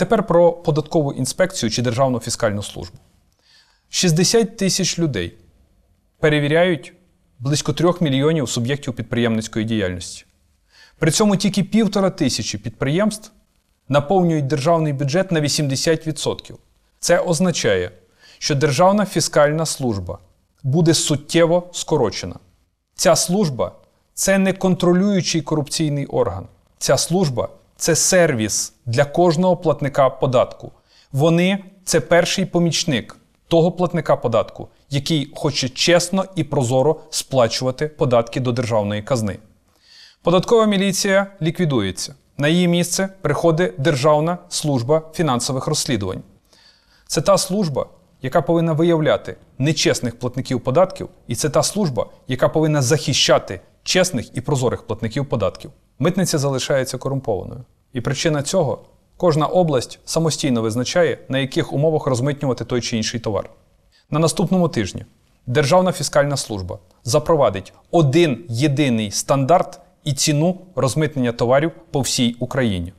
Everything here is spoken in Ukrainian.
Тепер про податкову інспекцію чи Державну фіскальну службу. 60 тисяч людей перевіряють близько 3 мільйонів суб'єктів підприємницької діяльності. При цьому тільки півтора тисячі підприємств наповнюють державний бюджет на 80%. Це означає, що Державна фіскальна служба буде суттєво скорочена. Ця служба це не контролюючий корупційний орган. Ця служба це сервіс для кожного платника податку. Вони це перший помічник того платника податку, який хоче чесно і прозоро сплачувати податки до державної казни. Податкова міліція ліквідується. На її місце приходить Державна служба фінансових розслідувань. Це та служба, яка повинна виявляти нечесних платників податків, і це та служба, яка повинна захищати чесних і прозорих платників податків. Митниця залишається корумпованою. І причина цього кожна область самостійно визначає, на яких умовах розмитнювати той чи інший товар. На наступному тижні Державна фіскальна служба запровадить один єдиний стандарт і ціну розмитнення товарів по всій Україні.